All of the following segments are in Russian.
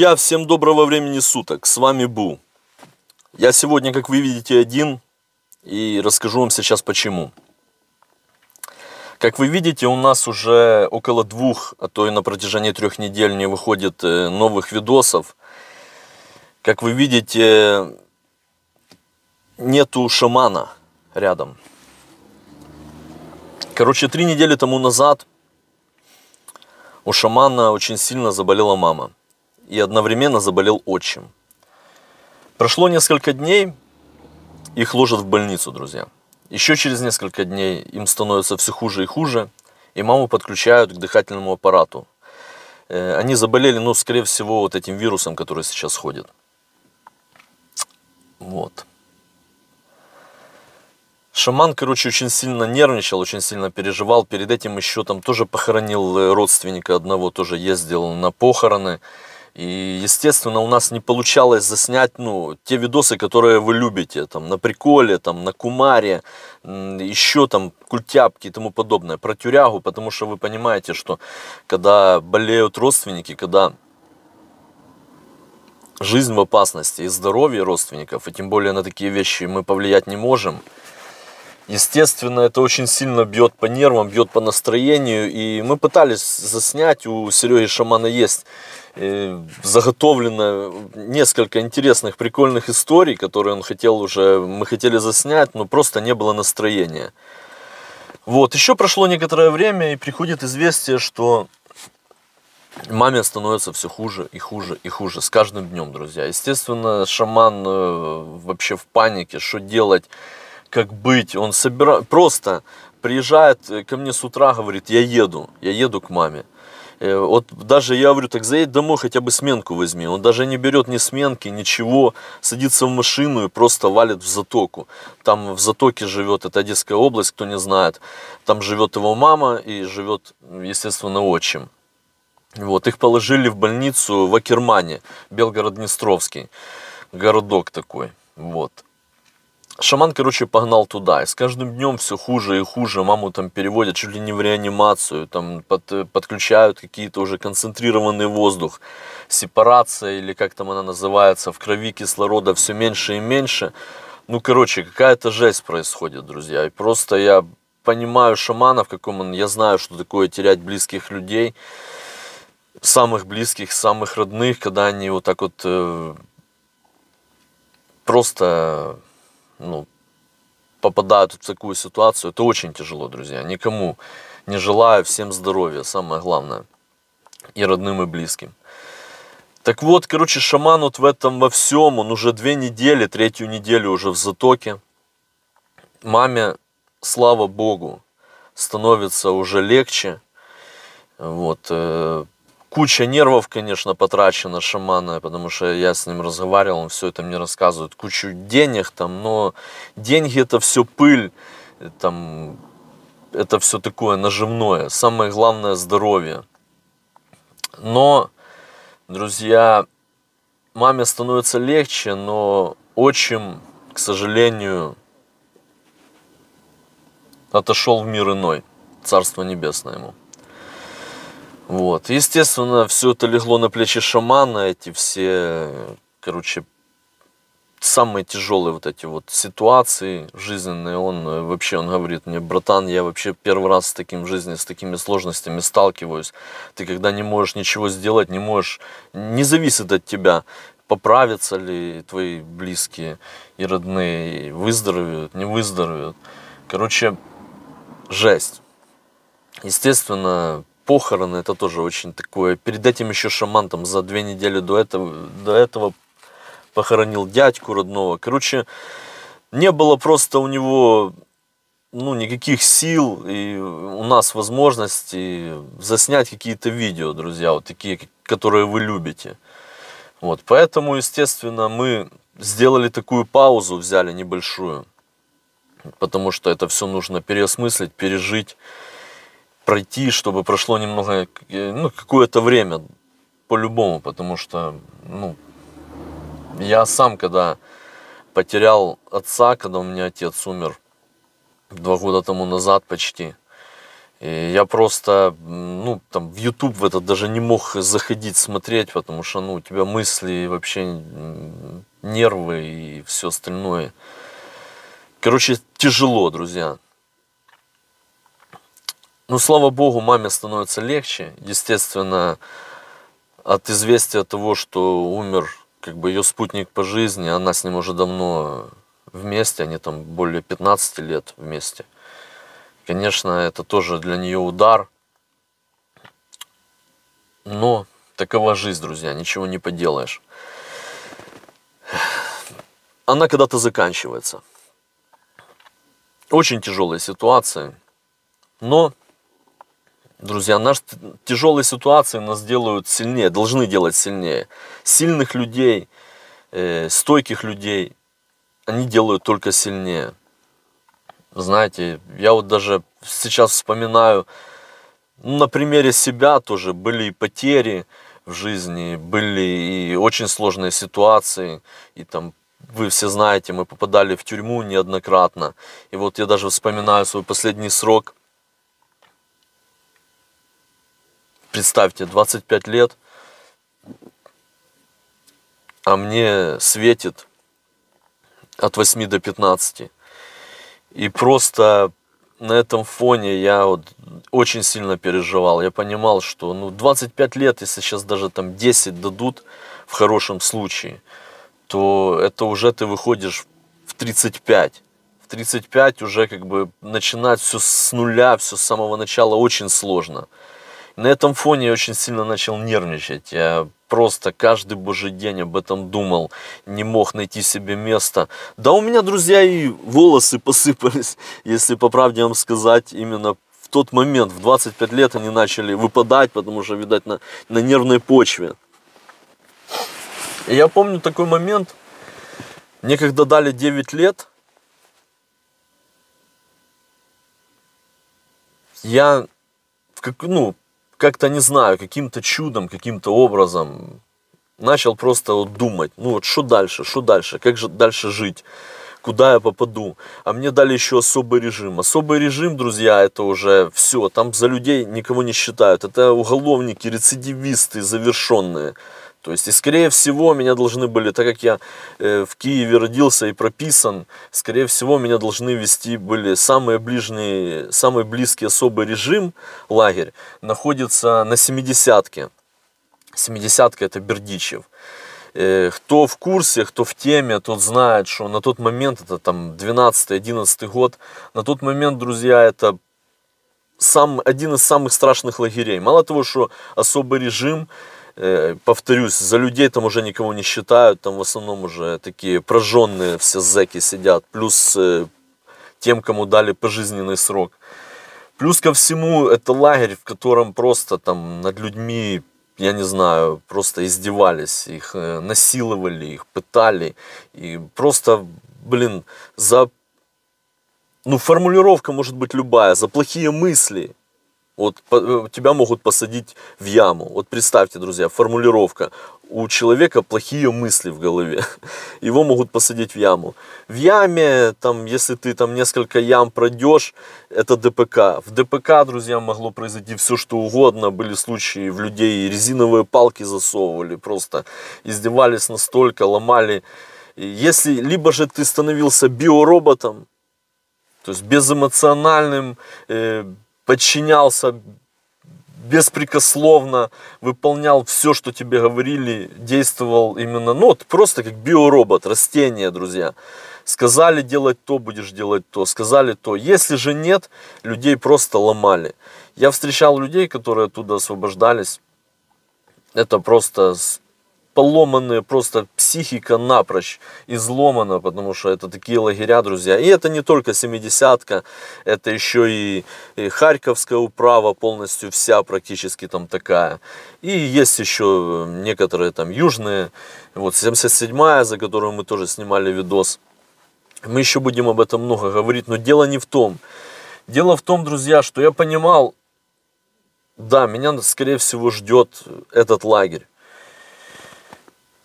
Друзья, всем доброго времени суток, с вами Бу. Я сегодня, как вы видите, один и расскажу вам сейчас почему. Как вы видите, у нас уже около двух, а то и на протяжении трех недель не выходит э, новых видосов. Как вы видите, нету шамана рядом. Короче, три недели тому назад у шамана очень сильно заболела мама и одновременно заболел отчим. Прошло несколько дней, их ложат в больницу, друзья. Еще через несколько дней им становится все хуже и хуже, и маму подключают к дыхательному аппарату. Э, они заболели, ну, скорее всего, вот этим вирусом, который сейчас ходит. Вот. Шаман, короче, очень сильно нервничал, очень сильно переживал. Перед этим еще там тоже похоронил э, родственника одного, тоже ездил на похороны. И, естественно, у нас не получалось заснять, ну, те видосы, которые вы любите, там, на приколе, там, на кумаре, еще там, культяпки и тому подобное, про тюрягу, потому что вы понимаете, что когда болеют родственники, когда жизнь в опасности и здоровье родственников, и тем более на такие вещи мы повлиять не можем, Естественно, это очень сильно бьет по нервам, бьет по настроению. И мы пытались заснять, у Сереги Шамана есть заготовлено несколько интересных, прикольных историй, которые он хотел уже, мы хотели заснять, но просто не было настроения. Вот, еще прошло некоторое время, и приходит известие, что маме становится все хуже и хуже и хуже с каждым днем, друзья. Естественно, шаман э, вообще в панике, что делать, как быть. Он собира... просто приезжает э, ко мне с утра, говорит, я еду, я еду к маме. Э, вот даже я говорю, так заедь домой, хотя бы сменку возьми. Он даже не берет ни сменки, ничего, садится в машину и просто валит в затоку. Там в затоке живет, это Одесская область, кто не знает. Там живет его мама и живет, естественно, отчим. Вот, их положили в больницу в Акермане, Белгород-Днестровский, городок такой, вот. Шаман, короче, погнал туда, и с каждым днем все хуже и хуже, маму там переводят чуть ли не в реанимацию, там под, э, подключают какие-то уже концентрированный воздух, сепарация или как там она называется, в крови кислорода все меньше и меньше. Ну, короче, какая-то жесть происходит, друзья, и просто я понимаю шамана, в каком он, я знаю, что такое терять близких людей, самых близких, самых родных, когда они вот так вот э, просто ну, попадают в такую ситуацию, это очень тяжело, друзья. Никому не желаю, всем здоровья, самое главное. И родным, и близким. Так вот, короче, шаман вот в этом во всем, он уже две недели, третью неделю уже в затоке. Маме, слава богу, становится уже легче. Вот, э, Куча нервов, конечно, потрачено шамана, потому что я с ним разговаривал, он все это мне рассказывает. Кучу денег там, но деньги это все пыль, э, там, это все такое наживное. Самое главное здоровье. Но, друзья, маме становится легче, но отчим, к сожалению, отошел в мир иной, Царство Небесное ему. Вот. Естественно, все это легло на плечи шамана, эти все, короче, самые тяжелые вот эти вот ситуации жизненные. Он э, вообще, он говорит мне, братан, я вообще первый раз с таким в жизни, с такими сложностями сталкиваюсь. Ты когда не можешь ничего сделать, не можешь, не зависит от тебя, поправятся ли твои близкие и родные, выздоровеют, не выздоровеют. Короче, жесть. Естественно, похороны, это тоже очень такое. Перед этим еще шаман там за две недели до этого, до этого похоронил дядьку родного. Короче, не было просто у него ну, никаких сил и у нас возможности заснять какие-то видео, друзья, вот такие, которые вы любите. Вот, поэтому, естественно, мы сделали такую паузу, взяли небольшую, потому что это все нужно переосмыслить, пережить пройти, чтобы прошло немного, э, ну, какое-то время, по-любому, потому что, ну, я сам, когда потерял отца, когда у меня отец умер, два года тому назад почти, и я просто, ну, там, в YouTube в это даже не мог заходить, смотреть, потому что, ну, у тебя мысли, вообще нервы и все остальное. Короче, тяжело, друзья. Ну, слава богу, маме становится легче. Естественно, от известия того, что умер как бы ее спутник по жизни, она с ним уже давно вместе, они там более 15 лет вместе. Конечно, это тоже для нее удар. Но такова жизнь, друзья, ничего не поделаешь. Она когда-то заканчивается. Очень тяжелая ситуация, но Друзья, наши тяжелые ситуации нас делают сильнее, должны делать сильнее. Сильных людей, э, стойких людей, они делают только сильнее. Знаете, я вот даже сейчас вспоминаю, ну, на примере себя тоже были и потери в жизни, были и очень сложные ситуации, и там вы все знаете, мы попадали в тюрьму неоднократно. И вот я даже вспоминаю свой последний срок – представьте, 25 лет, а мне светит от 8 до 15. И просто на этом фоне я вот очень сильно переживал. Я понимал, что ну, 25 лет, если сейчас даже там 10 дадут в хорошем случае, то это уже ты выходишь в 35. В 35 уже как бы начинать все с нуля, все с самого начала очень сложно. На этом фоне я очень сильно начал нервничать. Я просто каждый божий день об этом думал, не мог найти себе места. Да у меня, друзья, и волосы посыпались, если по правде вам сказать, именно в тот момент, в 25 лет они начали выпадать, потому что, видать, на, на нервной почве. И я помню такой момент, мне когда дали 9 лет, я, в как, ну, как-то, не знаю, каким-то чудом, каким-то образом начал просто вот думать, ну вот что дальше, что дальше, как же дальше жить, куда я попаду. А мне дали еще особый режим. Особый режим, друзья, это уже все, там за людей никого не считают. Это уголовники, рецидивисты завершенные. То есть, и скорее всего, меня должны были, так как я э, в Киеве родился и прописан, скорее всего, меня должны вести были самые ближние, самый близкий особый режим, лагерь, находится на 70-ке. 70-ка это Бердичев. Э, кто в курсе, кто в теме, тот знает, что на тот момент, это там 12-11 год, на тот момент, друзья, это сам, один из самых страшных лагерей. Мало того, что особый режим, Э, повторюсь, за людей там уже никого не считают, там в основном уже такие прожженные все зэки сидят, плюс э, тем, кому дали пожизненный срок. Плюс ко всему, это лагерь, в котором просто там над людьми, я не знаю, просто издевались, их э, насиловали, их пытали. И просто, блин, за... Ну, формулировка может быть любая, за плохие мысли, вот э, тебя могут посадить в яму. Вот представьте, друзья, формулировка. У человека плохие мысли в голове. Его могут посадить в яму. В яме, там, если ты там несколько ям пройдешь, это ДПК. В ДПК, друзья, могло произойти все, что угодно. Были случаи, в людей резиновые палки засовывали, просто издевались настолько, ломали. Если, либо же ты становился биороботом, то есть безэмоциональным, э, подчинялся беспрекословно, выполнял все, что тебе говорили, действовал именно, ну, вот просто как биоробот, растение, друзья. Сказали делать то, будешь делать то, сказали то. Если же нет, людей просто ломали. Я встречал людей, которые оттуда освобождались. Это просто поломанная просто психика напрочь изломана, потому что это такие лагеря, друзья. И это не только 70-ка, это еще и, и Харьковская управа полностью вся практически там такая. И есть еще э, некоторые там южные, вот 77-я, за которую мы тоже снимали видос. Мы еще будем об этом много говорить, но дело не в том. Дело в том, друзья, что я понимал, да, меня, скорее всего, ждет этот лагерь.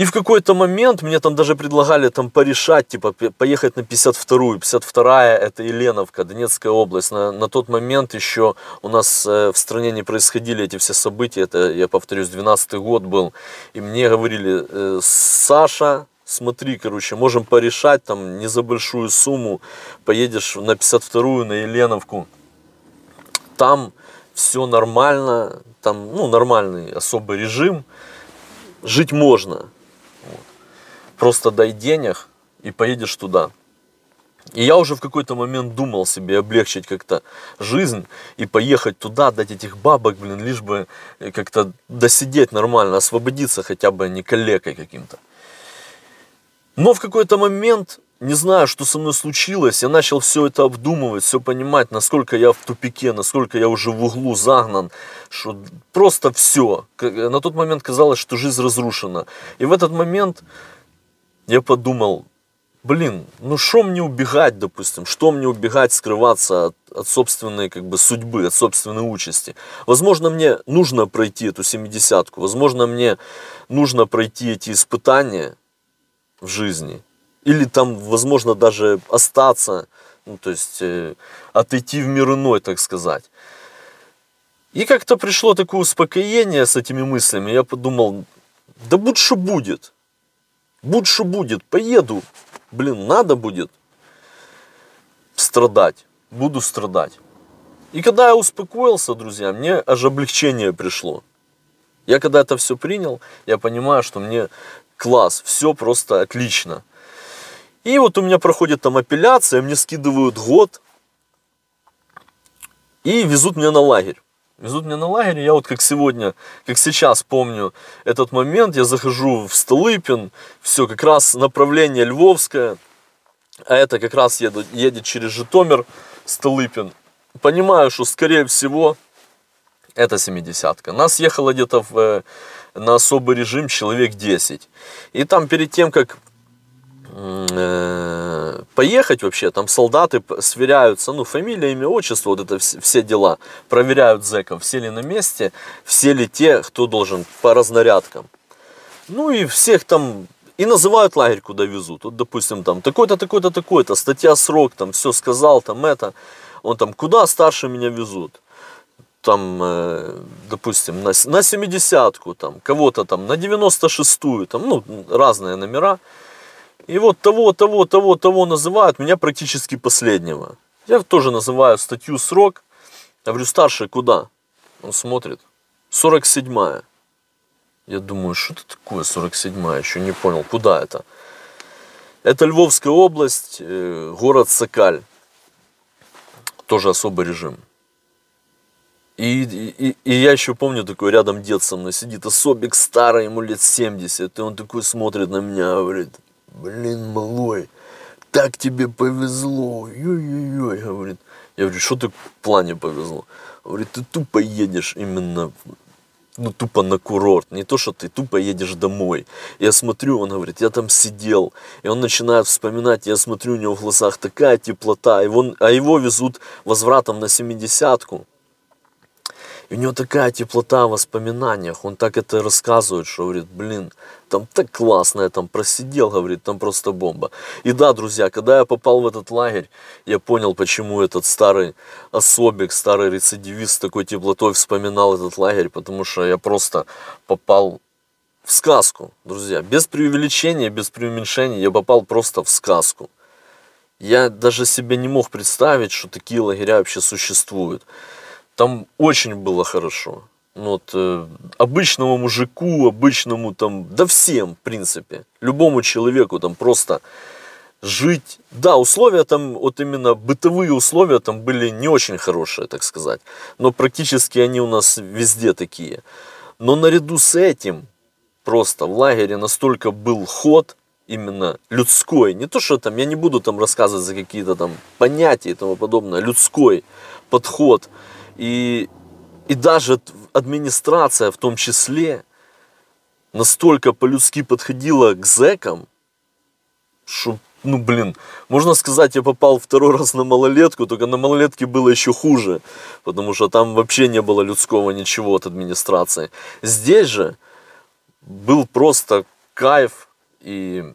И в какой-то момент мне там даже предлагали там порешать, типа поехать на 52-ю. 52-я это Еленовка, Донецкая область. На, на тот момент еще у нас э, в стране не происходили эти все события. Это, я повторюсь, 12-й год был. И мне говорили, э, Саша, смотри, короче, можем порешать там не за большую сумму. Поедешь на 52-ю, на Еленовку. Там все нормально, там ну, нормальный особый режим. Жить можно, Просто дай денег и поедешь туда. И я уже в какой-то момент думал себе облегчить как-то жизнь и поехать туда, дать этих бабок, блин, лишь бы как-то досидеть нормально, освободиться хотя бы а не коллегой каким-то. Но в какой-то момент, не знаю, что со мной случилось, я начал все это обдумывать, все понимать, насколько я в тупике, насколько я уже в углу загнан, что просто все. На тот момент казалось, что жизнь разрушена. И в этот момент я подумал, блин, ну что мне убегать, допустим, что мне убегать, скрываться от, от собственной как бы судьбы, от собственной участи. Возможно, мне нужно пройти эту семидесятку, возможно, мне нужно пройти эти испытания в жизни. Или там, возможно, даже остаться, ну, то есть э, отойти в мир иной, так сказать. И как-то пришло такое успокоение с этими мыслями. Я подумал, да будь что будет. Будь что будет, поеду. Блин, надо будет страдать. Буду страдать. И когда я успокоился, друзья, мне аж облегчение пришло. Я когда это все принял, я понимаю, что мне класс, все просто отлично. И вот у меня проходит там апелляция, мне скидывают год и везут меня на лагерь. Везут меня на лагерь, я вот как сегодня, как сейчас помню этот момент, я захожу в Столыпин, все, как раз направление Львовское, а это как раз еду, едет через Житомир, Столыпин. Понимаю, что скорее всего это 70 -ка. Нас ехало где-то в, э, на особый режим человек 10. И там перед тем, как э, поехать вообще, там солдаты сверяются, ну, фамилия, имя, отчество, вот это все дела, проверяют зэков, все ли на месте, все ли те, кто должен по разнарядкам. Ну и всех там, и называют лагерь, куда везут. Вот, допустим, там, такой-то, такой-то, такой-то, статья, срок, там, все сказал, там, это. Он там, куда старше меня везут? там, э, допустим, на, на 70-ку, там, кого-то там, на 96-ю, там, ну, разные номера. И вот того, того, того, того называют, меня практически последнего. Я тоже называю статью срок. Я говорю, старший, куда? Он смотрит. 47-я. Я думаю, что это такое 47-я? Еще не понял, куда это? Это Львовская область, э, город Сокаль. Тоже особый режим. И, и, и я еще помню, такой рядом дед со мной сидит, особик старый, ему лет 70, и он такой смотрит на меня, говорит, блин, малой, так тебе повезло, ой-ой-ой, говорит. Я говорю, что ты в плане повезло? Говорит, ты тупо едешь именно ну, тупо на курорт, не то, что ты тупо едешь домой. Я смотрю, он говорит, я там сидел, и он начинает вспоминать, я смотрю, у него в глазах такая теплота, и он, а его везут возвратом на семидесятку, и у него такая теплота в воспоминаниях, он так это рассказывает, что говорит, блин, там так классно, я там просидел, говорит, там просто бомба. И да, друзья, когда я попал в этот лагерь, я понял, почему этот старый особик, старый рецидивист такой теплотой вспоминал этот лагерь, потому что я просто попал в сказку, друзья. Без преувеличения, без преуменьшения, я попал просто в сказку. Я даже себе не мог представить, что такие лагеря вообще существуют там очень было хорошо. Ну вот, э, обычному мужику, обычному там, да всем, в принципе, любому человеку там просто жить. Да, условия там, вот именно бытовые условия там были не очень хорошие, так сказать. Но практически они у нас везде такие. Но наряду с этим просто в лагере настолько был ход именно людской. Не то, что там, я не буду там рассказывать за какие-то там понятия и тому подобное, людской подход – и, и даже администрация в том числе настолько по-людски подходила к зэкам, что, ну блин, можно сказать, я попал второй раз на малолетку, только на малолетке было еще хуже, потому что там вообще не было людского ничего от администрации. Здесь же был просто кайф и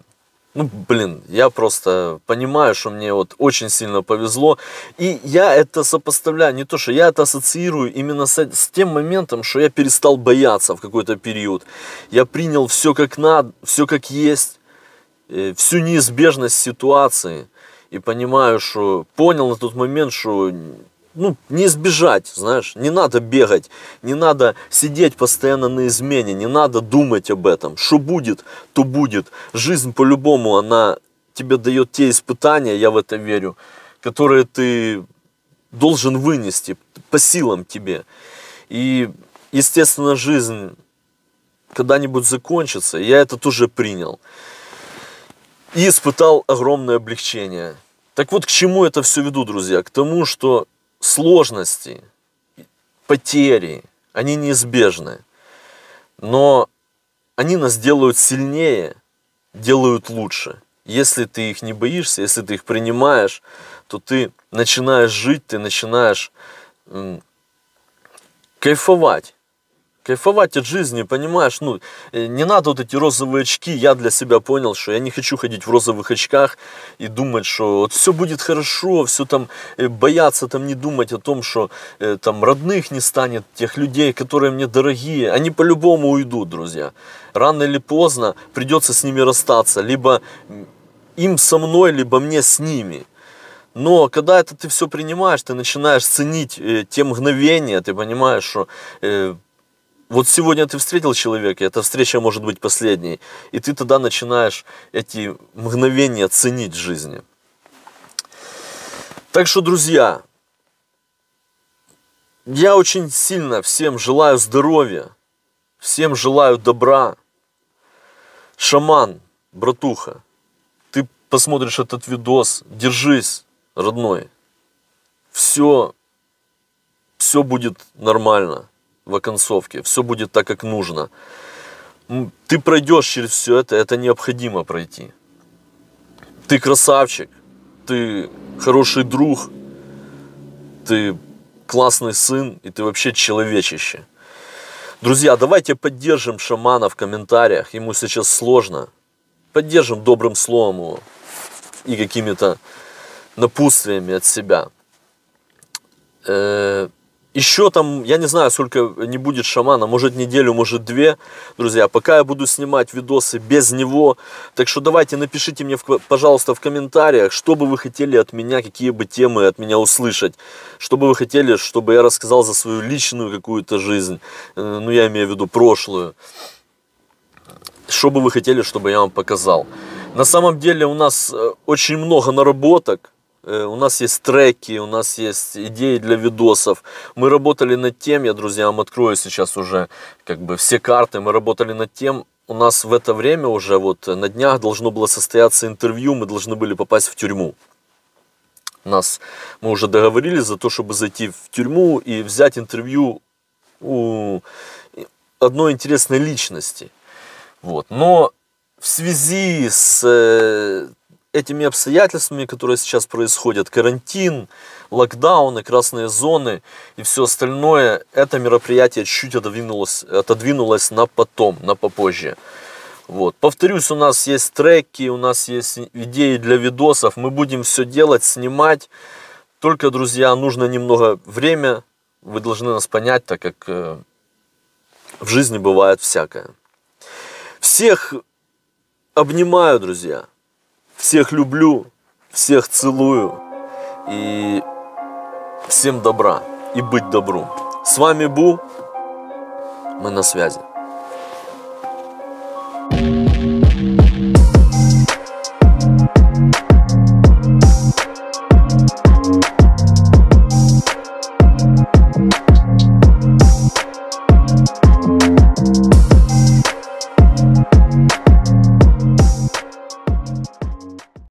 ну, блин, я просто понимаю, что мне вот очень сильно повезло. И я это сопоставляю, не то, что я это ассоциирую именно с, с тем моментом, что я перестал бояться в какой-то период. Я принял все как надо, все как есть, э, всю неизбежность ситуации. И понимаю, что понял на тот момент, что ну, не избежать, знаешь, не надо бегать, не надо сидеть постоянно на измене, не надо думать об этом. Что будет, то будет. Жизнь по-любому, она тебе дает те испытания, я в это верю, которые ты должен вынести по силам тебе. И, естественно, жизнь когда-нибудь закончится, я это тоже принял. И испытал огромное облегчение. Так вот, к чему это все веду, друзья? К тому, что сложности, потери, они неизбежны. Но они нас делают сильнее, делают лучше. Если ты их не боишься, если ты их принимаешь, то ты начинаешь жить, ты начинаешь кайфовать кайфовать от жизни, понимаешь, ну, э, не надо вот эти розовые очки, я для себя понял, что я не хочу ходить в розовых очках и думать, что вот все будет хорошо, все там, э, бояться там не думать о том, что э, там родных не станет, тех людей, которые мне дорогие, они по-любому уйдут, друзья. Рано или поздно придется с ними расстаться, либо им со мной, либо мне с ними. Но когда это ты все принимаешь, ты начинаешь ценить э, те мгновения, ты понимаешь, что э, вот сегодня ты встретил человека, эта встреча может быть последней, и ты тогда начинаешь эти мгновения ценить в жизни. Так что, друзья, я очень сильно всем желаю здоровья, всем желаю добра. Шаман, братуха, ты посмотришь этот видос, держись, родной. Все, все будет нормально в оконцовке. Все будет так, как нужно. Ты пройдешь через все это, это необходимо пройти. Ты красавчик, ты хороший друг, ты классный сын, и ты вообще человечище. Друзья, давайте поддержим шамана в комментариях, ему сейчас сложно. Поддержим добрым словом его и какими-то напутствиями от себя. Э -э еще там, я не знаю, сколько не будет шамана, может неделю, может две, друзья, пока я буду снимать видосы без него. Так что давайте напишите мне, пожалуйста, в комментариях, что бы вы хотели от меня, какие бы темы от меня услышать. Что бы вы хотели, чтобы я рассказал за свою личную какую-то жизнь, э, ну я имею в виду прошлую. Что бы вы хотели, чтобы я вам показал. На самом деле у нас э, очень много наработок, Э, у нас есть треки, у нас есть идеи для видосов. Мы работали над тем, я, друзья, вам открою сейчас уже как бы все карты, мы работали над тем, у нас в это время уже вот на днях должно было состояться интервью, мы должны были попасть в тюрьму. Нас, мы уже договорились за то, чтобы зайти в тюрьму и взять интервью у одной интересной личности. Вот. Но в связи с э, этими обстоятельствами, которые сейчас происходят, карантин, локдауны, красные зоны и все остальное, это мероприятие чуть-чуть отодвинулось, отодвинулось на потом, на попозже. Вот. Повторюсь, у нас есть треки, у нас есть идеи для видосов, мы будем все делать, снимать. Только, друзья, нужно немного время, вы должны нас понять, так как э, в жизни бывает всякое. Всех обнимаю, друзья. Всех люблю, всех целую и всем добра и быть добру. С вами Бу, мы на связи.